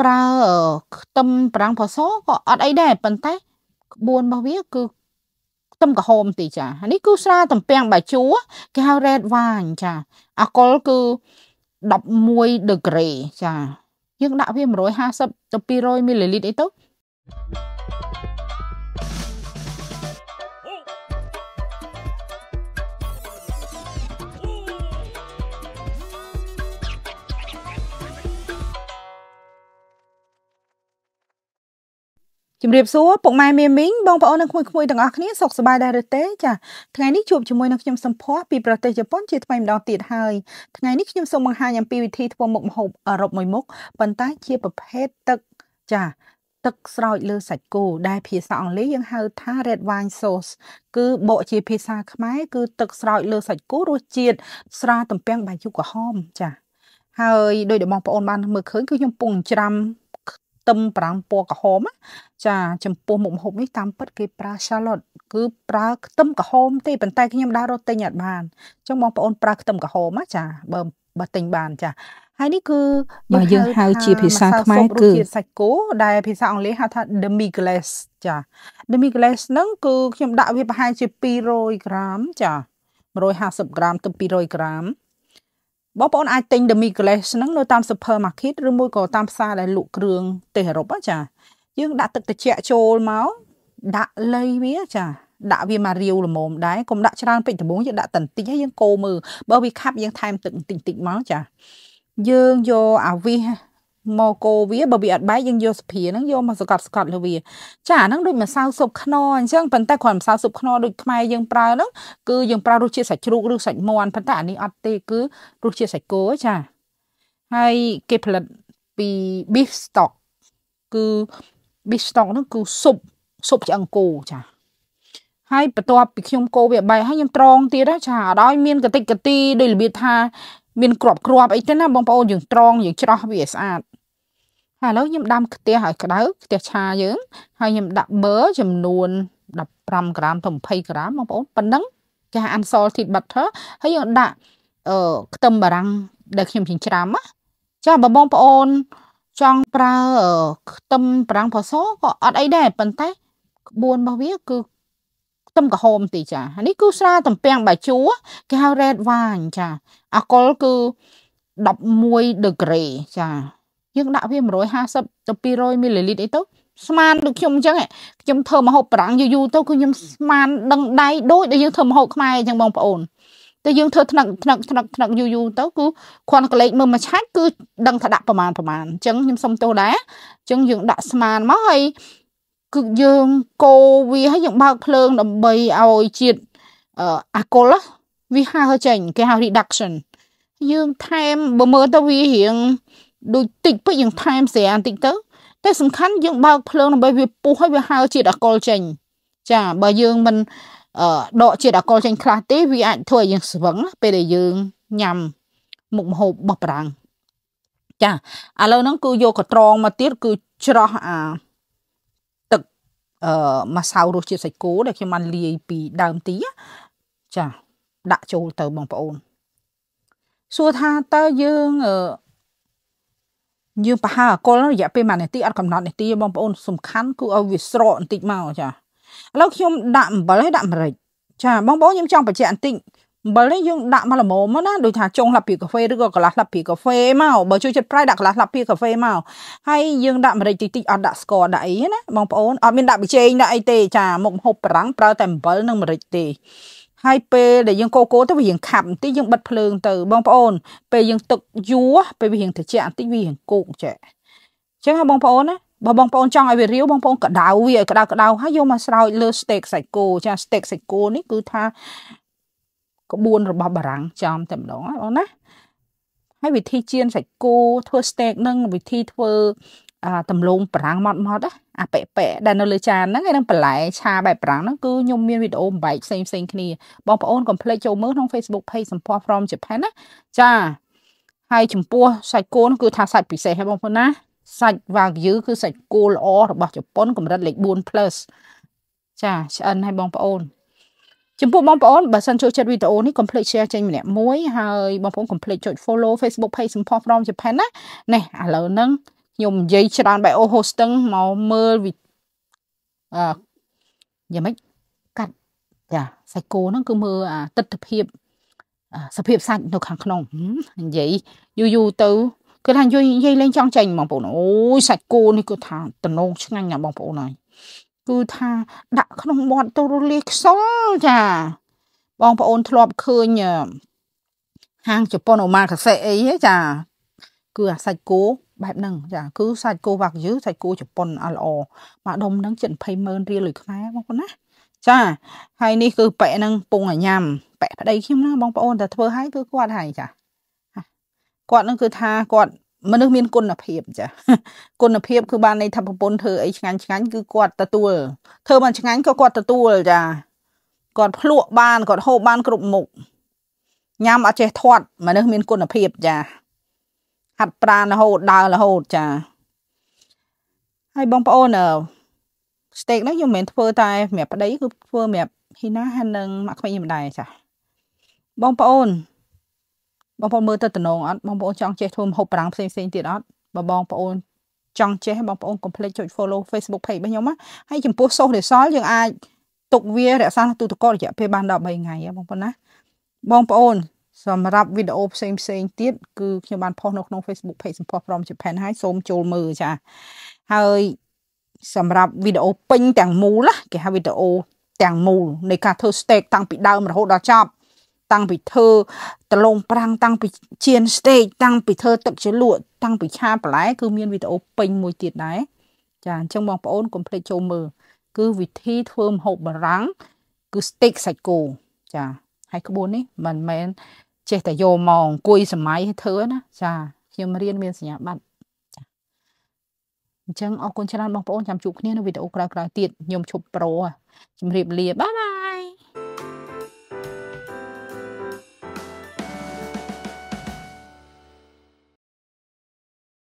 ប្រើខ្ទឹមប្រាំងផសក៏អត់អីដែរប៉ុន្តែក្បួនរបស់វាគឺខ្ទឹមក្រហមតិចចានេះគឺស្រាតំពាំងបាយជូរគេហៅ red wine ចាអាកុលគឺ11ដឺក្រេចា យើងដាក់វា150ទៅ200មីលីលីត្រអីទៅជំរាបសួរពុកម៉ែមេមីងបងប្អូននិងក្មួយៗទាំងអស់គ្នាសុខសប្បាយដែរឬទេចាថ្ងៃនេះជួបជាមួយនឹងខ្ញុំសំភ័សពីប្រទេសជប៉ុនជាថ្មីម្ដងទៀតហើយថ្ងៃនេះខ្ញុំសូមបង្ហាញអំពីវិធីធ្វើមុខម្ហូបអឺរ៉ុបមួយមុខប៉ុន្តែជាប្រភេទទឹកចាឹកស្រោចលើសាច់គោដែល ភាសាអង់គ្លេសយើងហៅថា red wine sauce គឺបកជា ភាសាខ្មែរគឺទឹកស្រោចលើសាច់គោរសជាតិស្រាទំពាំងបាយយុគហោមចា៎ហើយដោយដែលបងប្អូនបានមើលឃើញគឺខ្ញុំពងច្រាំទឹមប្រាំងពណ៌ក្រហមចា ចំពោះមុខម្ហូបនេះតាមពិតគេប្រើ shallot គឺប្រើខ្ទឹមក្រហមទេប៉ុន្តែខ្ញុំដើររត់ទិញអត់បានអញ្ចឹងបងប្អូនប្រើខ្ទឹមក្រហមចាបើបើទិញបានចាហើយនេះគឺបើយើងហៅជាភាសាខ្មែរគឺសាច់គោដែលភាសាអង់គ្លេសហៅថា demi glace ចា demi glace ហ្នឹងគឺខ្ញុំដាក់វាប្រហែលជា200ក្រាមចា150ក្រាមទៅ200ក្រាមបងប្អូនអាចទិញ demi glaze ហ្នឹងនៅតាម supermarket ឬមួយក៏តាមផ្សារដែលលក់គ្រឿងទេសអឺរ៉ុបចាយើងដាក់ទឹកត្រជាក់ចូលមកដាក់លៃវាចាដាក់វាមករាវល្មមដែរកុំដាក់ច្រើនពេកដំបូងយើងដាក់តន្តិចហើយយើងកូរមើលបើវាខាប់យើងថែមទឹកបន្តិចៗមកចាយើងយកអាវីសមកកូរវាបើវាអត់បែកយើងយកសភាហ្នឹងយកមកសកត់ស្កត់លើវាចាអាហ្នឹងដូចម្សៅស៊ុបខ្នុរអញ្ចឹងប៉ុន្តែគ្រាន់ម្សៅស៊ុបខ្នុរដូចខ្មែរយើងប្រើហ្នឹងគឺយើងប្រើរសជាតិសាច់ជ្រូកឬសាច់មាន់ប៉ុន្តែអានេះអត់ទេគឺរសជាតិសាច់គោចាហើយគេផលិតពី beef stock គឺ beef stock ហ្នឹងគឺស៊ុបស៊ុបឆ្អឹងគោចាហើយបន្ទាប់ពីខ្ញុំកូរវាបែកហើយខ្ញុំត្រងទៀតចាអត់ឲ្យមានកតិកទីដោយរបៀបថាមានក្របក្របអីទេណាបងប្អូនយើងត្រងយើងច្រោះវាស្អាតហើយឥឡូវខ្ញុំដាំខ្ទះឲ្យក្តៅខ្ទះឆាយើងហើយខ្ញុំដាក់ប័រចំនួន15ក្រាមទៅ20ក្រាមបងប្អូនប៉ុណ្ណឹងគេហៅ unsalted butter ហើយយើងដាក់អឺខ្ទឹមបារាំងដែលខ្ញុំចិញ្ច្រាំណាចាបើបងប្អូនចង់ប្រើខ្ទឹមបារាំងផសូក៏អត់អីដែរប៉ុន្តែក្បួនរបស់វាគឺខ្ទឹមក្រហមទីចានេះគឺស្រាតំពាំងបាយជូរគេហៅ red wine ចាអាកុលគឺ11ដឺក្រេចាយើងដាក់វា150ទៅ200មីលីលីត្រអីទៅស្មានដូចខ្ញុំអញ្ចឹងខ្ញុំធ្វើម្ហូបបារាំងយូរយូរទៅគឺខ្ញុំស្មានដឹងដៃដូចដែលយើងធ្វើម្ហូបខ្មែរអញ្ចឹងបងប្អូនតែយើងធ្វើថ្នាក់ថ្នាក់ថ្នាក់ថ្នាក់យូរយូរទៅគឺគ្រាន់កលេចមើលមួយឆាច់គឺដឹងថាដាក់ប្រមាណប្រមាណអញ្ចឹងខ្ញុំសុំទោសដែរអញ្ចឹងយើងដាក់ស្មានមកហើយគឺយើងកូរវាហើយយើងបើកភ្លើងដើម្បីឲ្យជាតិអាកុលវាហៅចេញគេហៅ reduction យើងថែមបើមើលទៅវារៀងដូចតិចពេកយើងថែមស្រាបន្តិចទៅតែសំខាន់យើងបើកភ្លើងដើម្បីវាពុះហើយវាហើរជាតិអាកុលចេញចាបើយើងមិនដកជាតិអាកុលចេញខ្លះទេវាអាចធ្វើឲ្យយើងស្វឹងពេលដែលយើងញ៉ាំមុខម្ហូបរបស់បារាំងចាឥឡូវហ្នឹងគឺយកកត្រងមកទៀតគឺច្រោះអាទឹកអឺម្សៅរសជាតិសាច់គោដែលខ្ញុំបានលាយពីដើមទីចាដាក់ចូលទៅបងប្អូនសួរថាតើយើងអឺយើងប្រហើអកុលរយៈពេល1នាទីអត់កំណត់នាទីបងប្អូនសំខាន់គឺឲ្យវាស្រកបន្តិចមកចាឥឡូវខ្ញុំដាក់អំបិលហើយដាក់ម្រេចចាបងប្អូនខ្ញុំចង់បញ្ជាក់បន្តិចអំបិលនេះយើងដាក់មកល្មមណាដូចថាចុងឡាពីកាហ្វេឬក៏កន្លះឡាពីកាហ្វេមកបើជួយចិត្តប្រៃដាក់កន្លះឡាពីកាហ្វេមកហើយយើងដាក់ម្រេចតិចតិចអត់ដាក់ស្ករដាក់អីណាបងប្អូនអត់មានដាក់ប៊ីចេងដាក់អីទេចាមុខហូបប្រាំងប្រើតែអំបិលនិងម្រេចទេហើយពេលដែលយើងកូកូទៅវារៀងខាប់បន្តិចយើងបិទភ្លើងទៅបងប្អូនពេលយើងទឹកយួរពេលវារៀងត្រជាក់បន្តិចវារៀងគោកចេះអញ្ចឹងបងប្អូនណាបើបងប្អូនចង់ឲ្យវារាវបងប្អូនកដៅវាឲ្យកដៅកដៅហើយយកមកស្រោចលើ steak សាច់គោចា steak សាច់គោនេះគឺថាក្បួនរបស់បារាំងចំតែម្ដងបងណាហើយវិធីចៀនសាច់គោធ្វើ steak នឹងវិធីធ្វើដំឡូងប្រាំងម៉ត់ម៉ត់អាប៉ិប៉ិដែលនៅលើចានហ្នឹងឯនឹងបន្លែឆាបែបប្រាំងហ្នឹងគឺខ្ញុំមានវីដេអូបំបែកផ្សេងផ្សេងគ្នាបងប្អូនកុំភ្លេចចូលមើលក្នុង Facebook Page សម្ផស្ស from Japan ណាចាហើយចំពោះសាច់គោនោះគឺថាសាច់ពិសេសហើយបងប្អូនណាសាច់ Wagyu គឺសាច់គោល្អរបស់ជប៉ុនកម្រិតលេខ4 plus ចាឆ្អិនឲ្យបងប្អូនចំពោះបងប្អូនបើសិនចូលចិត្តវីដេអូនេះកុំភ្លេច share ចេញម្នាក់មួយហើយបងប្អូនកុំភ្លេចចុច follow Facebook page សម្ផស្ស from Japan ណានេះឥឡូវហ្នឹងខ្ញុំនិយាយច្រើនបែបអូហូស្ទឹងមកមើលវិអឺយ៉ាងម៉េចកាត់ចាសាច់គោហ្នឹងគឺមើលអាទិដ្ឋភាពសភាពសាច់នៅខាងក្នុងនិយាយយូរយូរទៅគឺថានិយាយលេងចង់ចេញបងប្អូនអូយសាច់គោនេះគឺថាតំណងឆ្ងាញ់ណាស់បងប្អូនហើយគឺថាដាក់ក្នុងមាត់ទៅរលាយខ្សលចាបងប្អូនធ្លាប់ឃើញហាងជប៉ុនអូម៉ាកាសេអីចាគឺអាសាច់គោបែបហ្នឹងចា គឺសាច់គោវ៉ាក់យឺសាច់គោជប៉ុនអល្អមួយដុំហ្នឹងជិត20ម៉ឺនរៀលលុយខ្មែរបងប្អូនណាចាហើយនេះគឺប៉ែហ្នឹងពងឲ្យញ៉ាំប៉ែប្តីខ្ញុំណាបងប្អូនតែធ្វើឲ្យគឺគាត់ហើយចាគាត់នឹងគឺថាគាត់មនុស្សមានគុណភាពចាគុណភាពគឺបានន័យថាប្រពន្ធធ្វើអីឆ្ងាញ់ឆ្ងាញ់គឺគាត់ទទួលធ្វើបានឆ្ងាញ់ក៏គាត់ទទួលចាគាត់ភ្លក់បានគាត់ហូបបានគ្រប់មុខញ៉ាំអត់ចេះធាត់មនុស្សមានគុណភាពចាហាត់ប្រាណរហូតដើររហូតចាហើយបងប្អូនស្តេកហ្នឹងខ្ញុំមិនធ្វើតែសម្រាប់ប្តីគឺធ្វើសម្រាប់ហ៊ីណាហើយនឹងមកក្មេងខ្ញុំដែរចាបងប្អូនបងប្អូនមើលទៅតំណងអត់បងប្អូន ចង់ចេះធ្វើម្ហូបបារាំងផ្សេងផ្សេងទៀតអត់បើបងប្អូនចង់ចេះបងប្អូនកុំភ្លេចចុច follow Facebook page របស់ខ្ញុំណាហើយចំពោះសូសនេសល់យើងអាចទុកវារក្សាទូទឹកកករយៈពេលបាន13ថ្ងៃបងប្អូនណាបងប្អូនសម្រាប់វីដេអូផ្សេងផ្សេងទៀតគឺខ្ញុំបានផុសនៅក្នុង Facebook Page សម្ផស្សព្រមជប៉ុនហើយសូមចូលមើលចាហើយសម្រាប់វីដេអូពេញទាំងមូលគេហៅវីដេអូទាំងមូលនៃការធ្វើ steak តាំងពីដើមរហូតដល់ចប់ តាំងពីធ្វើដលងប្រាំងតាំងពីជៀន steak តាំងពីធ្វើទឹកជ្រលក់តាំងពីឆាបន្លែ គឺ មានវីដេអូពេញមួយទៀតដែរចាអញ្ចឹងបងប្អូនកុំភ្លេចចូលមើលគឺវិធីធ្វើម្ហូបបារាំងគឺ steak សាច់គោចាហើយក្បួននេះមិនមែនចេះតែយកមកអង្គុយសម័យធ្វើណាចាខ្ញុំរៀនមានសញ្ញាបត្រចាអញ្ចឹងអរគុណច្រើនបងប្អូនចាំជួបគ្នានៅវីដេអូក្រោយៗទៀតខ្ញុំឈប់ប្រូជម្រាបលាបាយបាយ